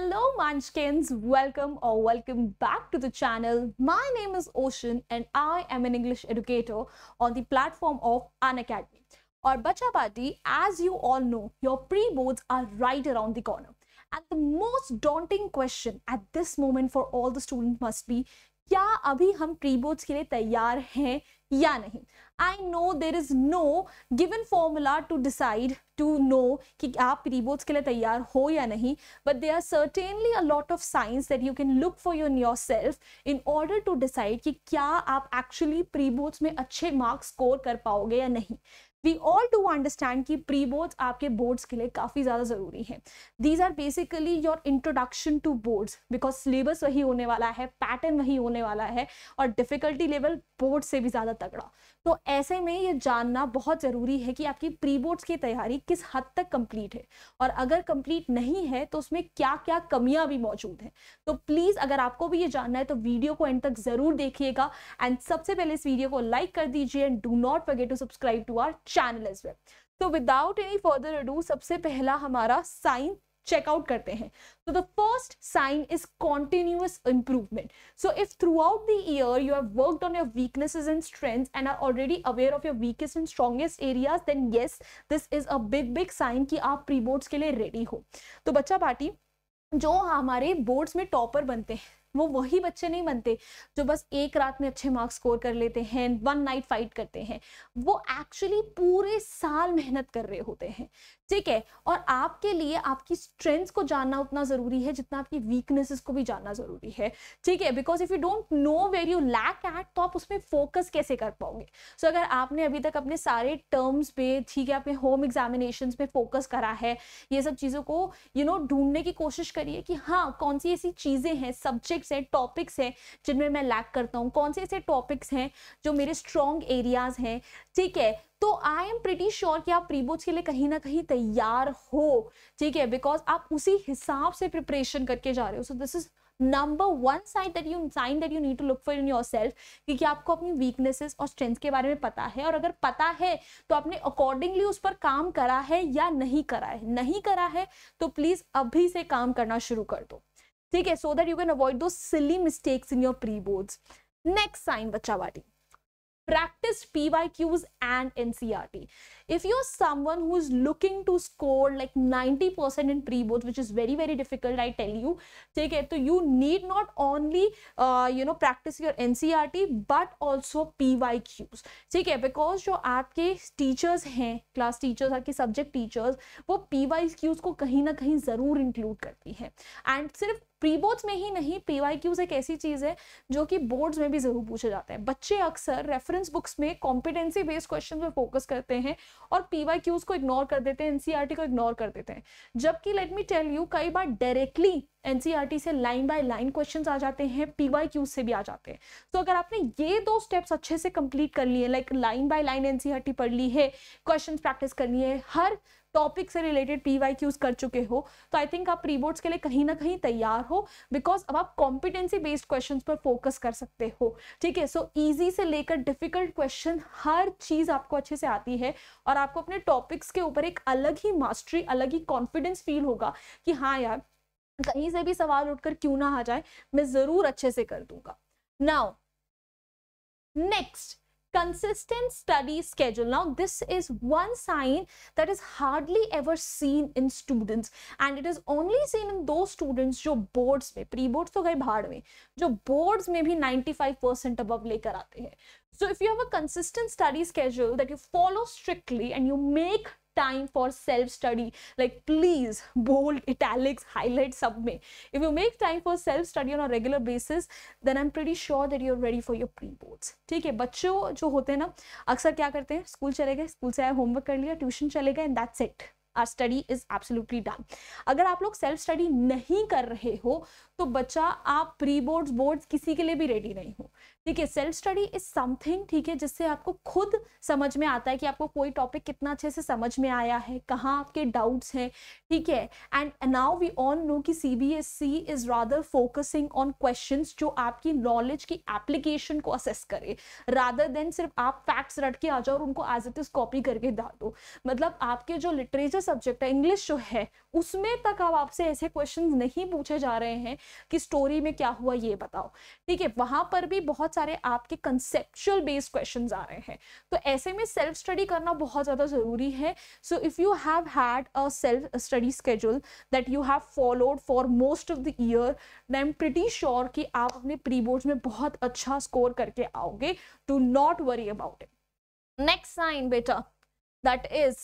Hello Munchkins, welcome or welcome back to the channel. My name is Ocean and I am an English educator on the platform of An Academy. Or Bacha Party, as you all know, your pre-boards are right around the corner. And the most daunting question at this moment for all the students must be, क्या अभी हम pre boards के लिए तैयार हैं या नहीं I know there is no given formula to decide to know कि आप प्री बोर्ड्स के लिए तैयार हो या नहीं but they are certainly a lot of signs that you can look for in yourself in order to decide कि क्या आप एक्चुअली प्री बोर्ड्स में अच्छे मार्क्स स्कोर कर पाओगे या नहीं वी ऑल डू अंडरस्टैंड कि प्री बोर्ड्स आपके बोर्ड्स के लिए काफ़ी ज़्यादा ज़रूरी है these are basically your introduction to boards because syllabus वही होने वाला है पैटर्न वही होने वाला है और डिफिकल्टी लेवल बोर्ड से भी ज़्यादा तगड़ा तो ऐसे में ये जानना बहुत ज़रूरी है कि आपकी प्री बोर्ड्स की तैयारी किस हद तक कंप्लीट है और अगर कंप्लीट नहीं है तो उसमें क्या क्या कमियां भी मौजूद हैं तो प्लीज़ अगर आपको भी ये जानना है तो वीडियो को एंड तक ज़रूर देखिएगा एंड सबसे पहले इस वीडियो को लाइक कर दीजिए and do not forget to subscribe to our channel as well तो विदाउट एनी फर्दर डू सबसे पहला हमारा साइंस चेकआउट करते हैं तो the first sign is continuous improvement so if throughout the year you have worked on your weaknesses and strength and are already aware of your weakest and strongest areas then yes this is a big big sign कि आप pre boards के लिए ready हो तो बच्चा party जो हमारे boards में टॉपर बनते हैं वो वही बच्चे नहीं बनते जो बस एक रात में अच्छे मार्क्स स्कोर कर लेते हैं वन नाइट फाइट करते हैं वो एक्चुअली पूरे साल मेहनत कर रहे होते हैं ठीक है और आपके लिए आपकी स्ट्रेंथ्स को जानना उतना ज़रूरी है जितना आपकी वीकनेसेस को भी जानना ज़रूरी है ठीक है because if you don't know where you lack at तो आप उसमें फोकस कैसे कर पाओगे सो so, अगर आपने अभी तक अपने सारे टर्म्स पे ठीक है अपने होम एग्जामिनेशन पे फोकस करा है ये सब चीज़ों को यू नो ढूंढने की कोशिश करिए कि हाँ कौन सी ऐसी चीज़ें हैं सब्जेक्ट्स हैं टॉपिक्स हैं जिनमें मैं लैक करता हूँ कौन से ऐसे टॉपिक्स हैं जो मेरे स्ट्रॉन्ग एरियाज़ हैं ठीक है तो आई एम प्रिटी श्योर कि आप प्रीबोर्ड्स के लिए कहीं ना कहीं तैयार हो ठीक है बिकॉज आप उसी हिसाब से प्रिपरेशन करके जा रहे हो so this is number one sign that you sign that you need to look for in yourself क्योंकि आपको अपनी वीकनेसेस और स्ट्रेंथ के बारे में पता है और अगर पता है तो आपने अकॉर्डिंगली उस पर काम करा है या नहीं करा है नहीं करा है तो प्लीज अभी से काम करना शुरू कर दो ठीक है so that you can avoid those silly mistakes in your pre boards next sign बच्चा बाटी practice PYQs and NCRT. If you're someone who is looking to score like 90% in pre-boards, which is very, very difficult, I tell you, take it. So you need not only, uh, you know, practice your NCRT, but also PYQs. Take it because jo aapke teachers hain class teachers, aapke subject teachers, wo PYQs ko kahin na kahin zarur include karti hain And sirf प्रीबोर्ड्स में ही नहीं P Y cues एक ऐसी चीज़ है जो कि boards में भी ज़रूर पूछे जाते हैं बच्चे अक्सर रेफरेंस बुक्स में कॉम्पिटेंसी बेस्ड क्वेश्चन पर फोकस करते हैं और पी वाई क्यूज को इग्नोर कर देते हैं एनसीईआरटी e को इग्नोर कर देते हैं जबकि लेट मी टेल यू कई बार डायरेक्टली एनसीईआरटी e से लाइन बाय लाइन क्वेश्चन आ जाते हैं पी वाई क्यूज से भी आ जाते हैं तो अगर आपने ये दो स्टेप्स अच्छे से कंप्लीट कर लिए like line by line NCERT पढ़ ली है क्वेश्चन प्रैक्टिस कर लिए हर टॉपिक से रिलेटेड पी वाई क्यूज कर चुके हो तो आई थिंक आप प्री बोर्ड्स के लिए कहीं ना कहीं तैयार हो बिकॉज अब आप कॉम्पिटेंसी बेस्ड क्वेश्चन पर फोकस कर सकते हो ठीक है सो ईजी से लेकर डिफिकल्ट क्वेश्चन हर चीज़ आपको अच्छे से आती है और आपको अपने टॉपिक्स के ऊपर एक अलग ही मास्टरी अलग ही कॉन्फिडेंस फील होगा कि हाँ यार कहीं से भी सवाल उठकर क्यों ना आ जाए मैं ज़रूर अच्छे से कर दूंगा now next consistent study schedule. Now, this is one sign that is hardly ever seen in students and it is only seen in those students who boards pre pre-boards or गए भाड़ में boards may be 95% above लेकर आते So, if you have a consistent study schedule that you follow strictly and you make time for self study like please bold italics highlight सब में if you make time for self study on regular basis then I am pretty sure that you are ready for your pre boards ठीक है बच्चों जो होते हैं ना अक्सर क्या करते हैं स्कूल चले गए स्कूल से आए होमवर्क कर लिया ट्यूशन चले गए and that's it our study is absolutely done अगर आप लोग सेल्फ स्टडी नहीं कर रहे हो तो बच्चा आप प्री बोर्ड्स बोर्ड्स किसी के लिए भी रेडी नहीं हो ठीक है सेल्फ स्टडी इज समथिंग ठीक है जिससे आपको खुद समझ में आता है कि आपको कोई टॉपिक कितना अच्छे से समझ में आया है कहाँ आपके डाउट्स हैं ठीक है and now we all know कि C B S C is rather focusing on question जो आपकी नॉलेज की एप्लीकेशन को असेस करे रादर देन सिर्फ आप फैक्ट्स रट के आ जाओ और उनको एज इट इज कॉपी करके डाल दो मतलब आपके जो लिटरेचर सब्जेक्ट है इंग्लिश जो है उसमें तक अब आपसे ऐसे क्वेश्चन नहीं पूछे जा रहे हैं कि स्टोरी में क्या हुआ ये बताओ ठीक है वहां पर भी बहुत सारे आपके कंसेप्चुअल बेस्ड क्वेश्चन आ रहे हैं तो ऐसे में सेल्फ स्टडी करना बहुत ज़्यादा ज़रूरी है so if you have had a self study schedule that you have followed for most of the year I am pretty sure कि आप अपने प्री बोर्ड में बहुत अच्छा स्कोर करके आओगे do not worry about it next sign बेटा that is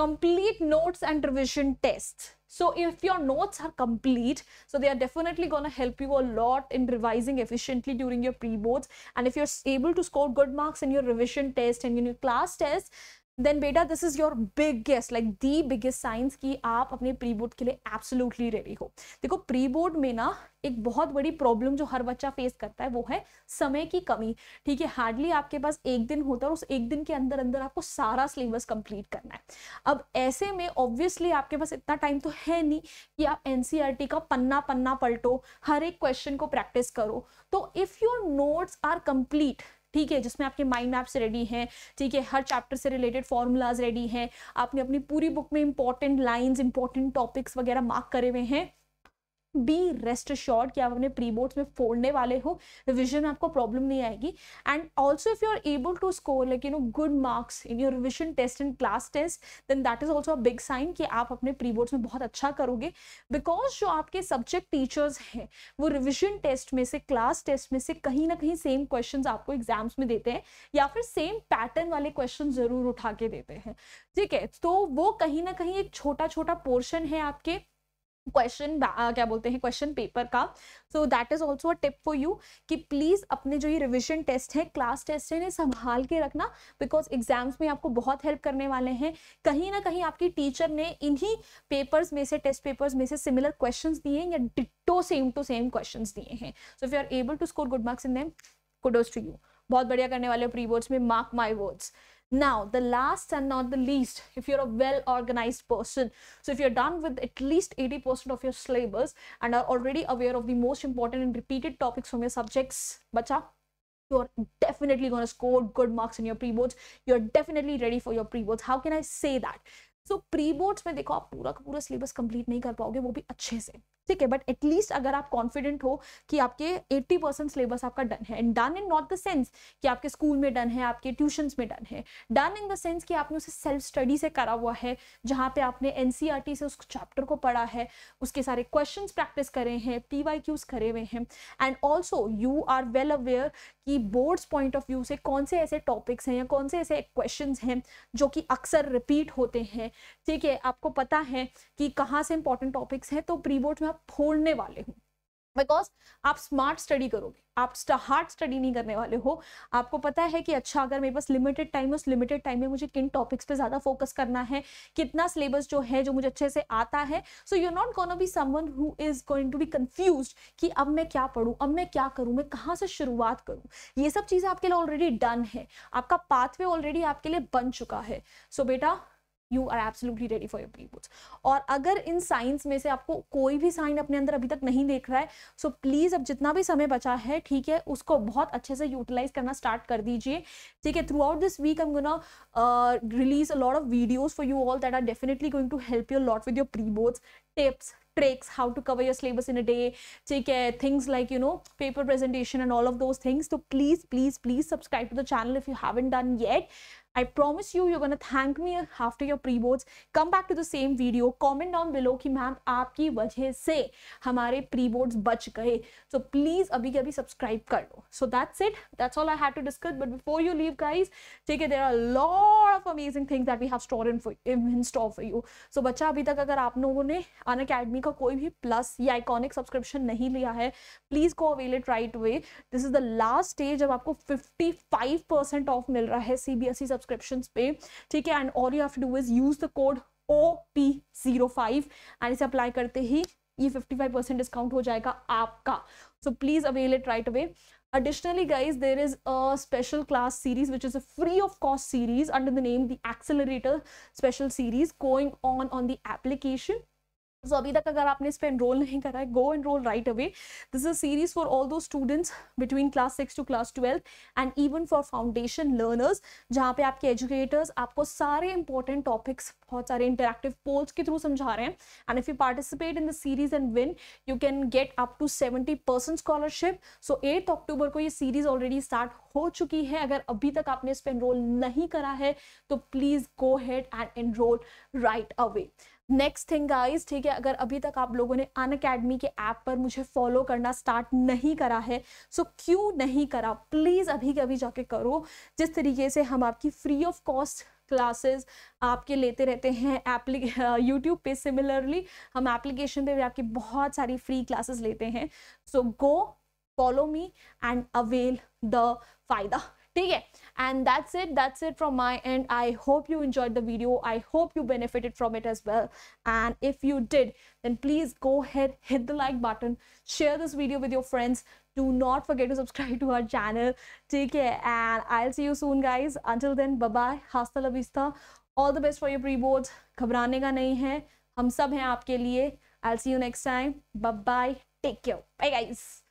complete notes and revision test So if your notes are complete, so they are definitely going to help you a lot in revising efficiently during your pre-boards. And if you're able to score good marks in your revision test and in your class test, then बेटा this is your biggest like the biggest साइंस की आप अपने pre board के लिए absolutely ready हो देखो pre board में ना एक बहुत बड़ी प्रॉब्लम जो हर बच्चा फेस करता है वो है समय की कमी ठीक है हार्डली आपके पास एक दिन होता है और उस एक दिन के अंदर अंदर आपको सारा सिलेबस कंप्लीट करना है अब ऐसे में ऑब्वियसली आपके पास इतना टाइम तो है नहीं कि आप एनसीईआरटी e का पन्ना पन्ना पलटो हर एक क्वेश्चन को प्रैक्टिस करो तो if your notes are complete ठीक है जिसमें आपके माइंड मैप्स रेडी हैं ठीक है हर चैप्टर से रिलेटेड फॉर्मूलाज रेडी हैं आपने अपनी पूरी बुक में इंपॉर्टेंट लाइन्स इंपॉर्टेंट टॉपिक्स वगैरह मार्क करे हुए हैं बी रेस्ट श्योर कि आप अपने प्री बोर्ड्स में फोड़ने वाले हो रिविजन में आपको प्रॉब्लम नहीं आएगी and also if you are able to score like you know good marks in your revision test and class test then that is also a big sign कि आप अपने प्री बोर्ड्स में बहुत अच्छा करोगे बिकॉज जो आपके सब्जेक्ट टीचर्स हैं वो रिविजन टेस्ट में से क्लास टेस्ट में से कहीं ना कहीं सेम क्वेश्चन आपको एग्जाम्स में देते हैं या फिर सेम पैटर्न वाले क्वेश्चन जरूर उठा के देते हैं ठीक है तो वो कहीं ना कहीं एक छोटा छोटा पोर्शन है आपके क्वेश्चन uh, क्या बोलते हैं क्वेश्चन पेपर का so that is also a tip for you कि प्लीज़ अपने जो ये रिविजन टेस्ट है क्लास टेस्ट है इन्हें संभाल के रखना बिकॉज एग्जाम्स में आपको बहुत हेल्प करने वाले हैं कहीं ना कहीं आपकी टीचर ने इन्हीं पेपर्स में से टेस्ट पेपर्स में से सिमिलर क्वेश्चन दिए हैं या ditto same to same question दिए हैं so if you are able to score good marks in them kudos to you बहुत बढ़िया करने वाले प्री बोर्ड्स में mark my words Now, the last and not the least, if you're a well-organized person, so if you're done with at least 80% of your syllabus and are already aware of the most important and repeated topics from your subjects, bacha, you're definitely going to score good marks in your pre-boards. You're definitely ready for your pre-boards. How can I say that? So pre boards में देखो आप पूरा का पूरा slavers complete नहीं कर पाओगे वो भी अच्छे से ठीक है बट एटलीस्ट अगर आप कॉन्फिडेंट हो कि आपके 80 परसेंट सिलेबस आपका डन है and done in not the sense कि आपके स्कूल में डन है आपके ट्यूशन में डन है डन इन द सेंस कि आपने उसे सेल्फ स्टडी से करा हुआ है जहाँ पे आपने एन e से उस चैप्टर को पढ़ा है उसके सारे क्वेश्चन प्रैक्टिस करे हैं पी करे हुए हैं and also you are well aware कि बोर्ड्स पॉइंट ऑफ व्यू से कौन से ऐसे टॉपिक्स हैं या कौन से ऐसे क्वेश्चन हैं जो कि अक्सर रिपीट होते हैं ठीक है आपको पता है कि कहाँ से इंपॉर्टेंट टॉपिक्स हैं तो प्री बोर्ड में आप फोड़ने वाले हो बिकॉज आप स्मार्ट स्टडी करोगे आप हार्ड स्टडी नहीं करने वाले हो आपको पता है कि अच्छा अगर मेरे पास लिमिटेड टाइम है उस लिमिटेड टाइम में मुझे किन टॉपिक्स पे ज़्यादा फोकस करना है कितना सिलेबस जो है जो मुझे अच्छे से आता है so you not gonna be someone who is going to be confuse कि अब मैं क्या पढ़ू अब मैं क्या करूँ मैं कहाँ से शुरुआत करूँ ये सब चीज़ें आपके लिए ऑलरेडी डन है आपका पाथवे ऑलरेडी आपके लिए बन चुका है सो so, बेटा you are absolutely ready for your pre और अगर इन साइंस में से आपको कोई भी साइन अपने अंदर अभी तक नहीं देख रहा है सो so प्लीज़ अब जितना भी समय बचा है ठीक है उसको बहुत अच्छे से यूटिलाइज करना स्टार्ट कर दीजिए ठीक है throughout this week I'm gonna release a lot of videos for you all that are definitely going to help you a lot with your pre tips tips tricks how to cover your syllabus in a day है things things like you know paper presentation and all of those things so तो please please please subscribe to the channel if you haven't done yet I promise you you gonna thank me after your pre board come back to the same video comment down below कि ma'am आपकी वजह से हमारे pre boards बच गए so please अभी अभी subscribe कर लो so that's it that's all I to discuss but before you leave guys ठीक है there are lot of amazing things that we have store in in store for you so बच्चा अभी तक अगर आप लोगों ने अन अकेडमी का कोई भी प्लस या आइकॉनिक सब्सक्रिप्शन नहीं लिया है please go avail it right way this is the last stage जब आपको फिफ्टी फाइव परसेंट ऑफ मिल रहा है C B S E subscription पे ठीक है and all you have do is use the code O P zero five and इसे apply करते ही ये फिफ्टी फाइव परसेंट डिस्काउंट हो जाएगा आपका so please avail it right away additionally guys there is a special class series which is a free of cost series under the name the accelerator special series going on on the application so अभी तक अगर आपने इस पर enrol नहीं करा है go enroll right away this is series for all those students between class six to class twelfth and even for foundation learners जहाँ पे आपके एजुकेटर्स आपको सारे इंपॉर्टेंट टॉपिक्स बहुत सारे इंटरेक्टिव पोल्स के थ्रू समझा रहे हैं and if you participate in the series and win you can get up to seventy percent scholarship so eight October को ये सीरीज ऑलरेडी स्टार्ट हो चुकी है अगर अभी तक आपने इस पर एनरोल नहीं करा है तो please go ahead and enrol right away next thing guys ठीक है अगर अभी तक आप लोगों ने अन अकेडमी के ऐप पर मुझे फॉलो करना स्टार्ट नहीं करा है सो क्यों नहीं करा प्लीज़ अभी के अभी जाके करो जिस तरीके से हम आपकी फ्री ऑफ कॉस्ट क्लासेस आपके लेते रहते हैं एप्ली यूट्यूब पे सिमिलरली हम एप्लीकेशन पे भी आपकी बहुत सारी फ्री क्लासेस लेते हैं so go follow me and avail the फ़ायदा ठीक है and that's it that's it from my end i hope you enjoyed the video i hope you benefited from it as well and if you did then please go ahead hit the like button share this video with your friends do not forget to subscribe to our channel take care and i'll see you soon guys until then bye bye hasta la vista all the best for your pre boards घबराने का नहीं है हम सब हैं आपके लिए i'll see you next time bye bye take care bye guys